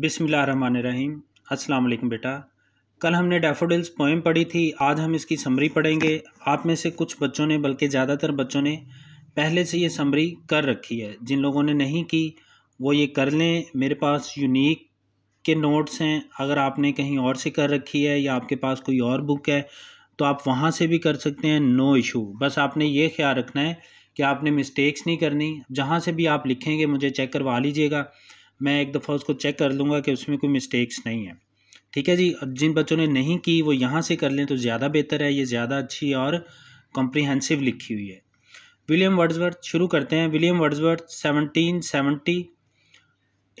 बिसमीम अस्सलाम वालेकुम बेटा कल हमने डेफोडिल्स पोएम पढ़ी थी आज हम इसकी समरी पढ़ेंगे आप में से कुछ बच्चों ने बल्कि ज़्यादातर बच्चों ने पहले से ये समरी कर रखी है जिन लोगों ने नहीं की वो ये कर लें मेरे पास यूनिक के नोट्स हैं अगर आपने कहीं और से कर रखी है या आपके पास कोई और बुक है तो आप वहाँ से भी कर सकते हैं नो इशू बस आपने ये ख्याल रखना है कि आपने मिस्टेक्स नहीं करनी जहाँ से भी आप लिखेंगे मुझे चेक करवा लीजिएगा मैं एक दफ़ा उसको चेक कर लूँगा कि उसमें कोई मिस्टेक्स नहीं है ठीक है जी जिन बच्चों ने नहीं की वो यहाँ से कर लें तो ज़्यादा बेहतर है ये ज़्यादा अच्छी और कॉम्प्रीहेंसिव लिखी हुई है विलियम वर्ड्सवर्थ शुरू करते हैं William Wordsworth seventeen seventy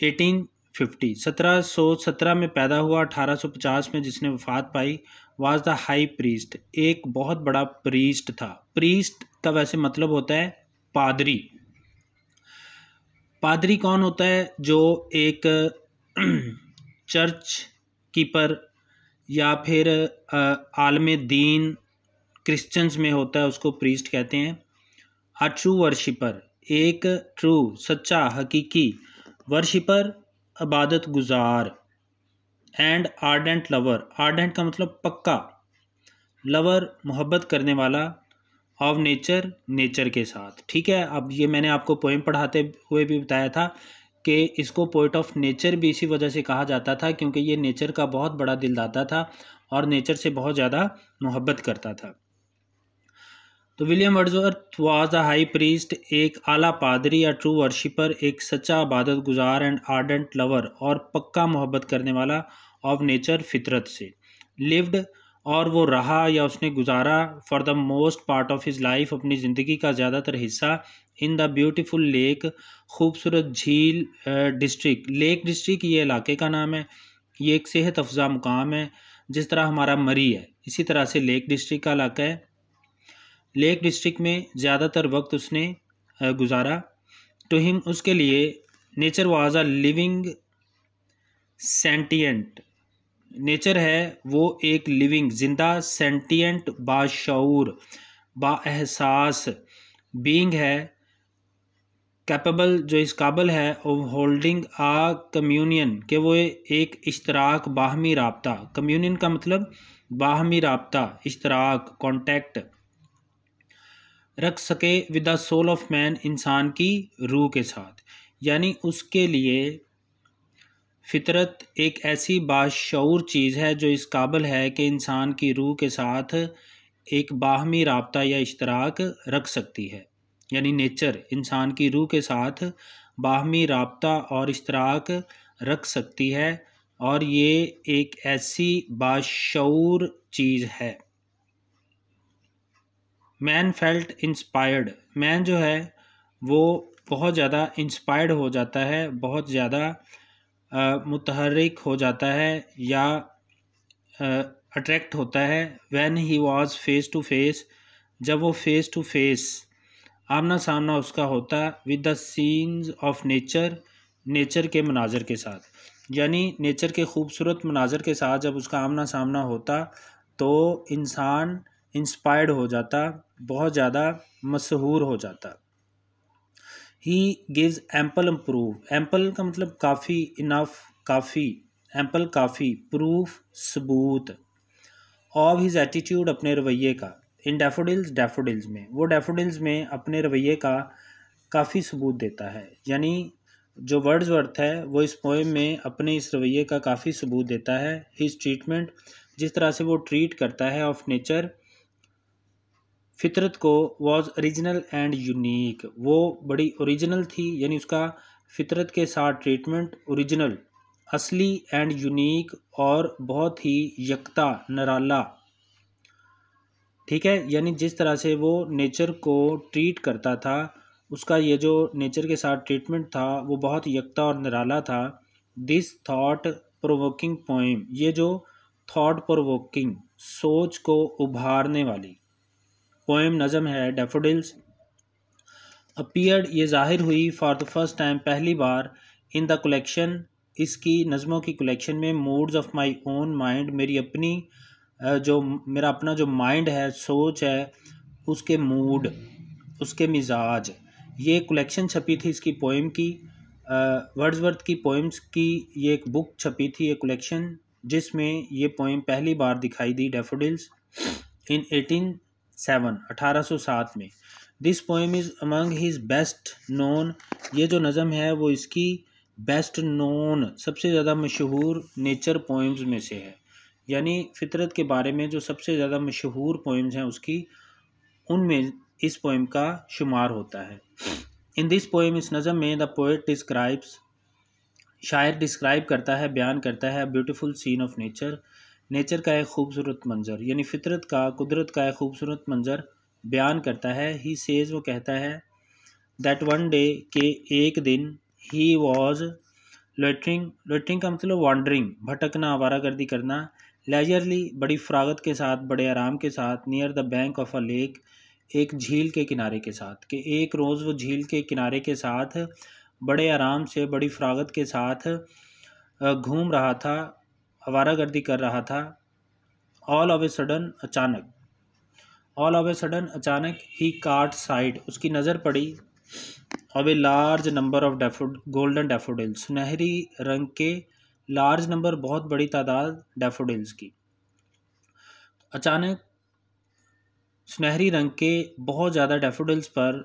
eighteen fifty सत्रह सौ सत्रह में पैदा हुआ अठारह सौ पचास में जिसने वफात पाई वाज द हाई प्रीस्ट एक बहुत बड़ा प्रीस्ट था प्रीस्ट का वैसे मतलब होता है पादरी पादरी कौन होता है जो एक चर्च कीपर या फिर आलम दीन क्रिश्चियंस में होता है उसको प्रीस्ट कहते हैं अ ट्रू वर्शिपर एक ट्रू सच्चा हकीकी वर्शिपर इबादत गुजार एंड आर्डेंट लवर आर्डेंट का मतलब पक्का लवर मोहब्बत करने वाला ऑफ नेचर नेचर के साथ ठीक है अब ये मैंने आपको पोइम पढ़ाते हुए भी बताया था कि इसको पोइट ऑफ नेचर भी इसी वजह से कहा जाता था क्योंकि ये नेचर का बहुत बड़ा दिलदाता था और नेचर से बहुत ज़्यादा मोहब्बत करता था तो William Wordsworth was a high priest एक आला पादरी या ट्रू वर्शिपर एक सच्चा आबादत गुजार एंड आर्डेंट लवर और पक्का मोहब्बत करने वाला ऑफ नेचर फितरत से लिव्ड और वो रहा या उसने गुजारा for the most part of his life अपनी ज़िंदगी का ज़्यादातर हिस्सा इन द ब्यूटीफुल लेक खूबसूरत झील डिस्ट्रिक्ट लेक डिस्ट्रिक्ट ये इलाके का नाम है ये एक सेहत अफजा मुकाम है जिस तरह हमारा मरी है इसी तरह से लेक डिस्ट्रिक्ट का इलाका है लेक डिस्ट्रिक्ट में ज़्यादातर वक्त उसने गुजारा टू तो हिम उसके लिए nature was a living sentient nature है वो एक लिविंग जिंदा सेंटियंट बाशूर बाहसास बींग है कैपेबल जो इस काबल है ऑफ होल्डिंग आ कम्यूनियन के वो एक इश्तराक बाहमी रबता कम्यूनियन का मतलब बाहमी रबता इश्तराक कॉन्टैक्ट रख सके with the soul of man इंसान की रूह के साथ यानी उसके लिए फ़ितरत एक ऐसी बाशूर चीज़ है जो इस काबिल है कि इंसान की रूह के साथ एक बाहमी रबता या इश्तराक रख सकती है यानी नेचर इंसान की रूह के साथ बाहमी रबता और इश्तराक रख सकती है और ये एक ऐसी बाशूर चीज़ है मैन फेल्ट इंस्पायर्ड मैन जो है वो बहुत ज़्यादा इंस्पायर्ड हो जाता है बहुत ज़्यादा मुतहरक हो जाता है या अट्रैक्ट होता है when he was face to face जब वो फेस टू फेस आमना सामना उसका होता with the scenes of nature nature के मनाजर के साथ यानी नेचर के खूबसूरत मनाजर के साथ जब उसका आमना सामना होता तो इंसान इंस्पायर्ड हो जाता बहुत ज़्यादा मशहूर हो जाता he gives ample proof ample का मतलब काफ़ी इनफ काफ़ी एम्पल काफ़ी प्रूफ सबूत ऑफ हिज एटीट्यूड अपने रवैये का इन डेफोडिल्स डेफोडिल्स में वो डेफोडिल्स में अपने रवैये का काफ़ी सबूत देता है यानी जो वर्ड्स वर्थ है वो इस पोएम में अपने इस रवैये का काफ़ी सबूत देता है हिज ट्रीटमेंट जिस तरह से वो ट्रीट करता है ऑफ नेचर फितरत को वॉज ओरिजिनल एंड यूनिक वो बड़ी ओरिजिनल थी यानी उसका फितरत के साथ ट्रीटमेंट ओरिजिनल असली एंड यूनिक और बहुत ही यकता नराला ठीक है यानी जिस तरह से वो नेचर को ट्रीट करता था उसका ये जो नेचर के साथ ट्रीटमेंट था वो बहुत यकता और निराला था दिस थाट प्रोवोकिंग पोइम ये जो थाट प्रोवोकिंग सोच को उभारने वाली पोएम नज़म है डेफोडिल्स अपीयर्ड ये ज़ाहिर हुई फॉर द फर्स्ट टाइम पहली बार इन द कलेक्शन इसकी नज़मों की कलेक्शन में moods of my own mind मेरी अपनी जो मेरा अपना जो माइंड है सोच है उसके मूड उसके मिजाज ये कलेक्शन छपी थी इसकी पोएम की वर्ड्सवर्थ की पोइम्स की ये एक बुक छपी थी ये कलेक्शन जिसमें ये पोएम पहली बार दिखाई दी डेफोडिल्स इन एटीन सेवन अठारह सौ सात में this poem is among his best known ये जो नज़म है वो इसकी बेस्ट नोन सबसे ज़्यादा मशहूर नेचर पोइम्स में से है यानी फितरत के बारे में जो सबसे ज़्यादा मशहूर पोइम्स हैं उसकी उनमें इस पोइम का शुमार होता है इन दिस पोइम इस नज़म में द पोइट डिस्क्राइब्स शायर डिस्क्राइब करता है बयान करता है beautiful scene of nature nature का एक खूबसूरत मंजर यानी फितरत का कुदरत का एक खूबसूरत मंजर बयान करता है ही सेज वो कहता है दैट वन डे के एक दिन ही वॉज लेटरिंग लेटरिंग का मतलब वॉन्डरिंग भटकना आवारागर्दी करना लेजरली बड़ी फरागत के साथ बड़े आराम के साथ near the bank of a lake एक झील के किनारे के साथ कि एक रोज़ वो झील के किनारे के साथ बड़े आराम से बड़ी फरागत के साथ घूम रहा था गर्दी कर रहा था ऑल ऑफ ए सडन अचानक ऑल ऑफ ए सडन अचानक ही काट साइड उसकी नज़र पड़ी of a large number of डेफोड गोल्डन डेफोडिल्स सुनहरी रंग के लार्ज नंबर बहुत बड़ी तादाद डेफोडिल्स की अचानक सुनहरी रंग के बहुत ज़्यादा डेफोडिल्स पर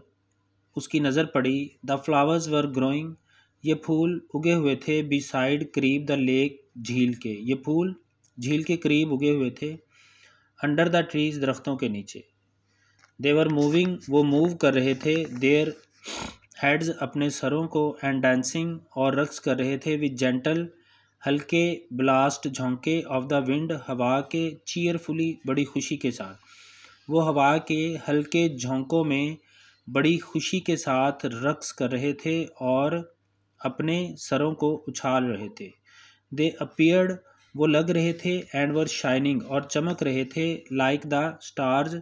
उसकी नज़र पड़ी द फ्लावर्स वर ग्रोइंग ये फूल उगे हुए थे बी साइड करीब द लेक झील के ये फूल झील के करीब उगे हुए थे अंडर द ट्रीज दरख्तों के नीचे देवर मूविंग वो मूव कर रहे थे देर हेड्स अपने सरों को एंड डांसिंग और रक्स कर रहे थे विद जेंटल हल्के ब्लास्ट झोंके ऑफ द विंड हवा के चीयरफुली बड़ी खुशी के साथ वो हवा के हल्के झोंकों में बड़ी खुशी के साथ रक्स कर रहे थे और अपने सरों को उछाल रहे थे दे अपियर्ड वो लग रहे थे एंड वर शाइनिंग और चमक रहे थे लाइक द स्टार्स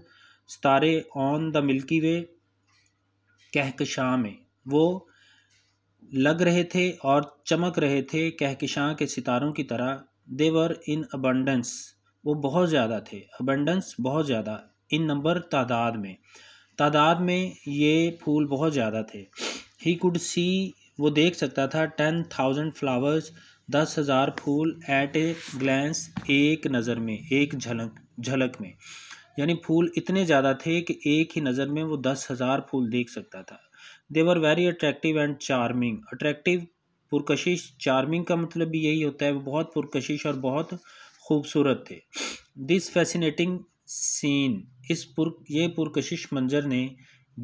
सितारे ऑन द मिल्की वे कहकशां में वो लग रहे थे और चमक रहे थे कहकशां के सितारों की तरह देवर इन अबंडेंस वो बहुत ज़्यादा थे अबंडेंस बहुत ज़्यादा इन नंबर तादाद में तादाद में ये फूल बहुत ज़्यादा थे ही कुड सी वो देख सकता था टेन थाउजेंड फ्लावर्स दस हज़ार फूल एट ए ग्लैंस एक नज़र में एक झलक झलक में यानी फूल इतने ज़्यादा थे कि एक ही नज़र में वो दस हज़ार फूल देख सकता था they were very attractive and charming attractive पुरकशिश चार्मिंग का मतलब भी यही होता है वो बहुत पुरकशिश और बहुत खूबसूरत थे दिस फैसिनेटिंग सीन इस पुर ये पुरकशिश मंजर ने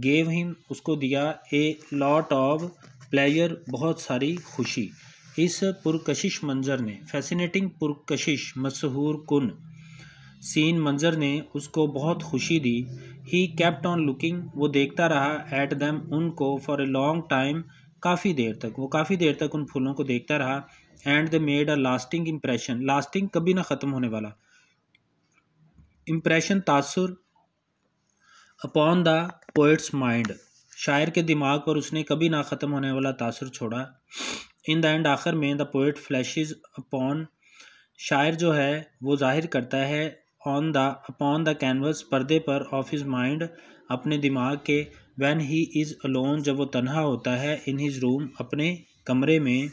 गेव हिम उसको दिया ए लॉट ऑफ प्लेयर बहुत सारी खुशी इस पुरकशिश मंजर ने फैसिनेटिंग पुरकशिश मशहूर कन सीन मंजर ने उसको बहुत खुशी दी ही कैप्ट ऑन लुकिंग वो देखता रहा एट दैम उनको फॉर ए लॉन्ग टाइम काफ़ी देर तक वो काफ़ी देर तक उन फूलों को देखता रहा and they made a lasting impression lasting कभी ना ख़त्म होने वाला इम्प्रेशन तासुर अपॉन द पोइट्स माइंड शायर के दिमाग पर उसने कभी ना ख़त्म होने वाला तासर छोड़ा इन द एंड आखिर में द पोइट फ्लैशेज अपॉन शायर जो है वो जाहिर करता है on the upon the canvas पर्दे पर ऑफ हिज माइंड अपने दिमाग के वैन ही इज़ अलोन जब वो तनहा होता है इन हिज रूम अपने कमरे में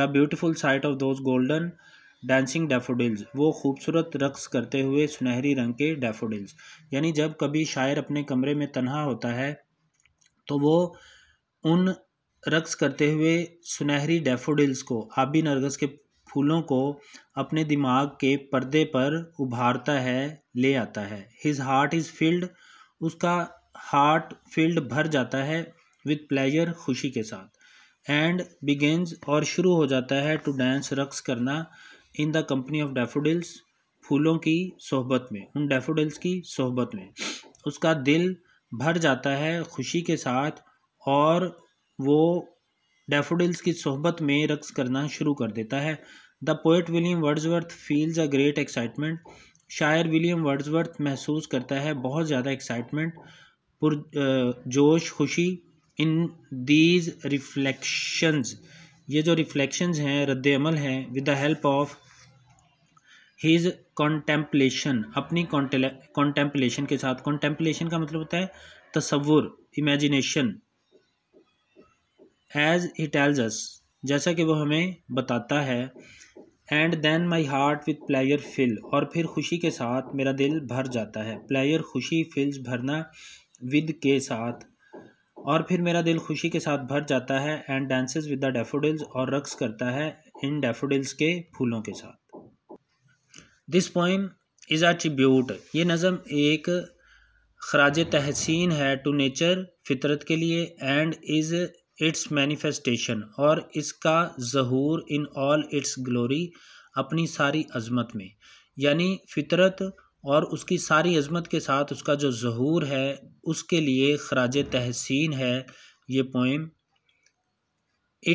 the beautiful sight of those golden dancing daffodils वो खूबसूरत रक्स करते हुए सुनहरी रंग के डेफोडिल्स यानी जब कभी शायर अपने कमरे में तनहा होता है तो वो उन रक्स करते हुए सुनहरी डेफोडिल्स को आबी नरगस के फूलों को अपने दिमाग के पर्दे पर उभारता है ले आता है हिज हार्ट इज़ फील्ड उसका हार्ट फील्ड भर जाता है विद प्लेजर खुशी के साथ एंड बिगेंस और शुरू हो जाता है टू डांस रक्स करना in the company of daffodils फूलों की सोहबत में उन डेफोडिल्स की सोहबत में उसका दिल भर जाता है खुशी के साथ और वो डेफोडिल्स की सोहबत में रक्स करना शुरू कर देता है the poet William Wordsworth feels a great excitement शायर विलियम वर्ड्सवर्थ महसूस करता है बहुत ज़्यादा एक्साइटमेंट पुर जोश खुशी इन दीज रिफ्लेक्शंस ये जो रिफ्लेक्शंस हैं रद्द अमल हैं with the help of his contemplation अपनी कॉन्टेम्पलेशन के साथ कॉन्टेम्पलेशन का मतलब होता है तस्वुर imagination as he tells us जैसा कि वो हमें बताता है and then my heart with pleasure fill और फिर खुशी के साथ मेरा दिल भर जाता है प्लेयर खुशी फिल्स भरना विद के साथ और फिर मेरा दिल खुशी के साथ भर जाता है and dances with the daffodils और रक्स करता है इन डेफोडिल्स के फूलों के साथ दिस पोइम इज़ अट्रीब्यूट ये नज़म एक खराज तहसीन है टू नेचर फितरत के लिए एंड इज़ इट्स मैनिफेस्टेशन और इसका जहूर इन ऑल इट्स ग्लोरी अपनी सारी अजमत में यानी फितरत और उसकी सारी अजमत के साथ उसका जो जहूर है उसके लिए खराज तहसीन है ये पोइम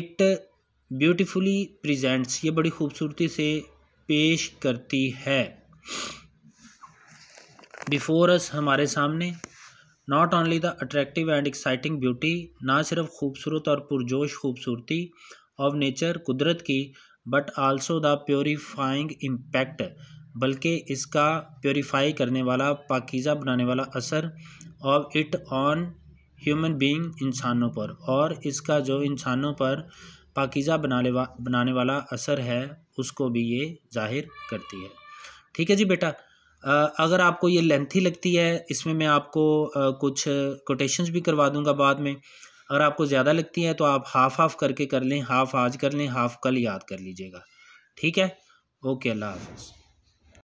इट ब्यूटिफुली प्रजेंट्स ये बड़ी खूबसूरती से पेश करती है बिफोर अस हमारे सामने not only the attractive and exciting beauty ना सिर्फ खूबसूरत और पुरजोश खूबसूरती ऑफ नेचर कुदरत की but also the purifying impact बल्कि इसका प्योरीफाई करने वाला पाकिज़ा बनाने वाला असर of it on human being इंसानों पर और इसका जो इंसानों पर पाकिज़ा बनाने वा बनाने वाला असर है उसको भी ये ज़ाहिर करती है ठीक है जी बेटा अगर आपको ये लेंथी लगती है इसमें मैं आपको कुछ कोटेशंस भी करवा दूंगा बाद में अगर आपको ज़्यादा लगती है तो आप हाफ़ हाफ़ करके कर लें हाफ़ आज कर लें हाफ़ कल याद कर लीजिएगा ठीक है ओके अल्लाह हाफ